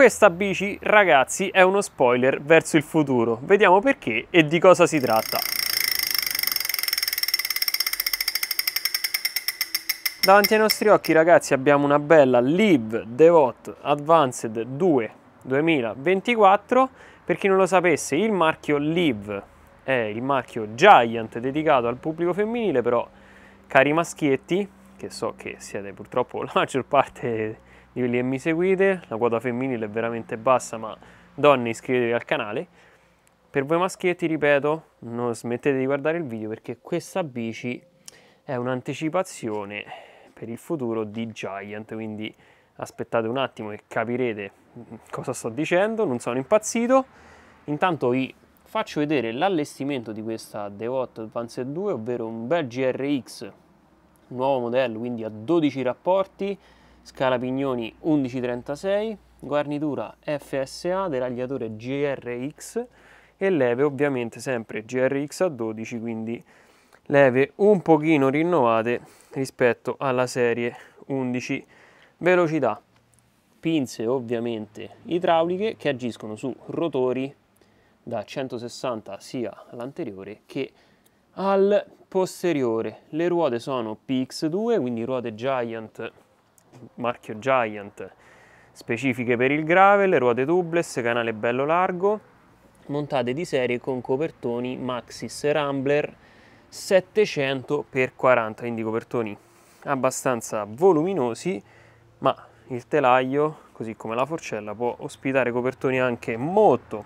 Questa bici, ragazzi, è uno spoiler verso il futuro. Vediamo perché e di cosa si tratta. Davanti ai nostri occhi, ragazzi, abbiamo una bella Live Devot Advanced 2 2024. Per chi non lo sapesse, il marchio Live è il marchio Giant dedicato al pubblico femminile, però cari maschietti, che so che siete purtroppo la maggior parte di e mi seguite, la quota femminile è veramente bassa, ma donne iscrivetevi al canale. Per voi maschietti, ripeto, non smettete di guardare il video perché questa bici è un'anticipazione per il futuro di Giant, quindi aspettate un attimo e capirete cosa sto dicendo, non sono impazzito. Intanto vi faccio vedere l'allestimento di questa Devot Advanced 2, ovvero un bel GRX, nuovo modello, quindi a 12 rapporti, scala pignoni 1136, guarnitura FSA, deragliatore GRX e leve ovviamente sempre GRX a 12, quindi leve un pochino rinnovate rispetto alla serie 11. Velocità, pinze ovviamente idrauliche che agiscono su rotori da 160 sia all'anteriore che al posteriore. Le ruote sono PX2, quindi ruote Giant marchio Giant, specifiche per il gravel, ruote tubeless, canale bello largo, montate di serie con copertoni Maxis Rambler 700x40, quindi copertoni abbastanza voluminosi, ma il telaio, così come la forcella, può ospitare copertoni anche molto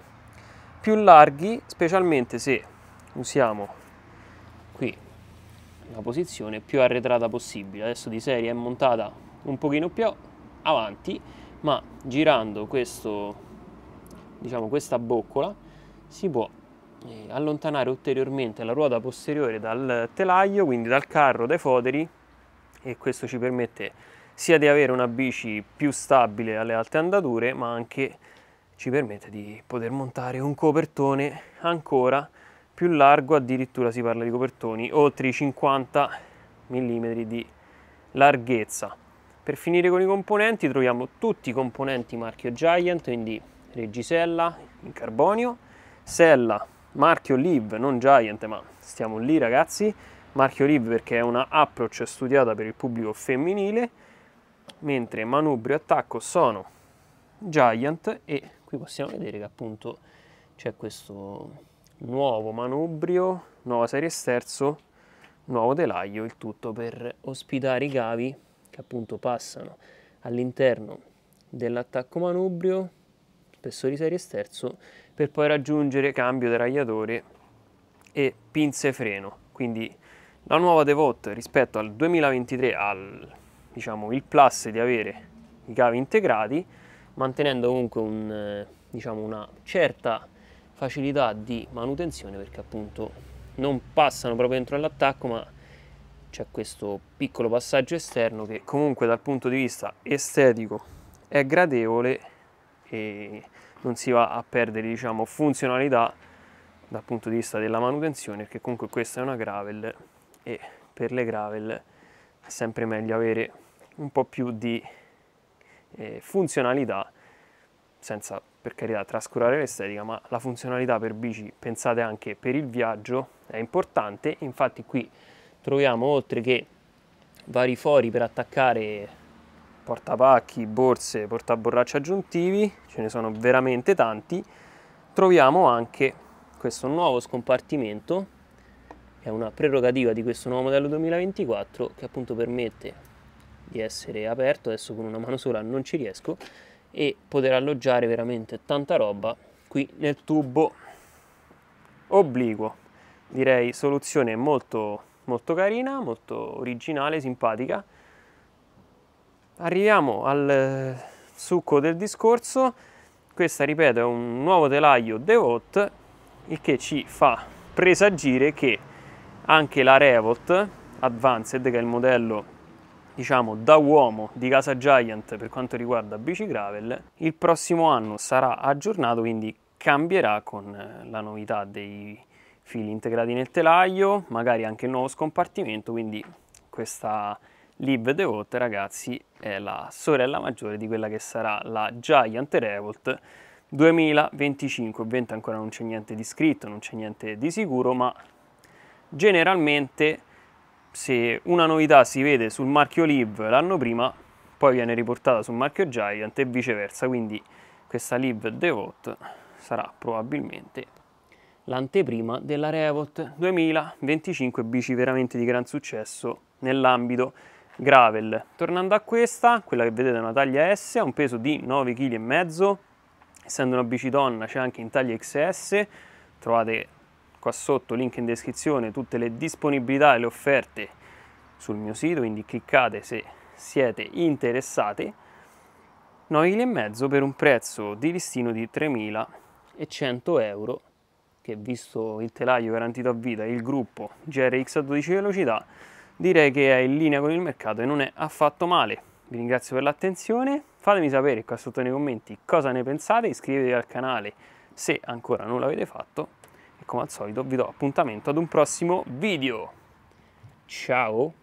più larghi, specialmente se usiamo qui la posizione più arretrata possibile. Adesso di serie è montata un pochino più avanti ma girando questo, diciamo, questa boccola si può eh, allontanare ulteriormente la ruota posteriore dal telaio quindi dal carro, dai foderi e questo ci permette sia di avere una bici più stabile alle alte andature ma anche ci permette di poter montare un copertone ancora più largo addirittura si parla di copertoni oltre i 50 mm di larghezza per finire con i componenti troviamo tutti i componenti marchio Giant, quindi regisella in carbonio, sella marchio Liv, non Giant ma stiamo lì ragazzi, marchio Liv perché è una approach studiata per il pubblico femminile, mentre manubrio e attacco sono Giant e qui possiamo vedere che appunto c'è questo nuovo manubrio, nuova serie sterzo, nuovo telaio, il tutto per ospitare i cavi che appunto passano all'interno dell'attacco manubrio, spessore serie sterzo, per poi raggiungere cambio deragliatore e pinze freno. Quindi la nuova DeVot rispetto al 2023 al diciamo il plus di avere i cavi integrati, mantenendo comunque un, diciamo, una certa facilità di manutenzione perché appunto non passano proprio dentro all'attacco ma c'è questo piccolo passaggio esterno che comunque dal punto di vista estetico è gradevole e non si va a perdere diciamo, funzionalità dal punto di vista della manutenzione perché comunque questa è una gravel e per le gravel è sempre meglio avere un po' più di eh, funzionalità senza per carità trascurare l'estetica ma la funzionalità per bici pensate anche per il viaggio è importante infatti qui troviamo oltre che vari fori per attaccare portapacchi, borse, portaborracci aggiuntivi, ce ne sono veramente tanti, troviamo anche questo nuovo scompartimento, che è una prerogativa di questo nuovo modello 2024, che appunto permette di essere aperto, adesso con una mano sola non ci riesco, e poter alloggiare veramente tanta roba qui nel tubo obliquo. Direi soluzione molto molto carina, molto originale, simpatica. Arriviamo al eh, succo del discorso, questa ripeto è un nuovo telaio Devot, il che ci fa presagire che anche la Revolt Advanced, che è il modello diciamo da uomo di casa Giant per quanto riguarda bici gravel, il prossimo anno sarà aggiornato, quindi cambierà con eh, la novità dei fili integrati nel telaio, magari anche il nuovo scompartimento, quindi questa Live The Hot, ragazzi, è la sorella maggiore di quella che sarà la Giant Revolt 2025. Ovviamente ancora non c'è niente di scritto, non c'è niente di sicuro, ma generalmente se una novità si vede sul marchio Live l'anno prima, poi viene riportata sul marchio Giant e viceversa, quindi questa Live The Hot sarà probabilmente l'anteprima della Revot 2025 bici veramente di gran successo nell'ambito gravel. Tornando a questa, quella che vedete è una taglia S, ha un peso di 9,5 kg, essendo una bici donna c'è anche in taglia XS, trovate qua sotto, link in descrizione, tutte le disponibilità e le offerte sul mio sito, quindi cliccate se siete interessati. 9,5 kg per un prezzo di listino di 3.100 euro che visto il telaio garantito a vita, il gruppo GRX a 12 velocità, direi che è in linea con il mercato e non è affatto male. Vi ringrazio per l'attenzione, fatemi sapere qua sotto nei commenti cosa ne pensate, iscrivetevi al canale se ancora non l'avete fatto e come al solito vi do appuntamento ad un prossimo video. Ciao!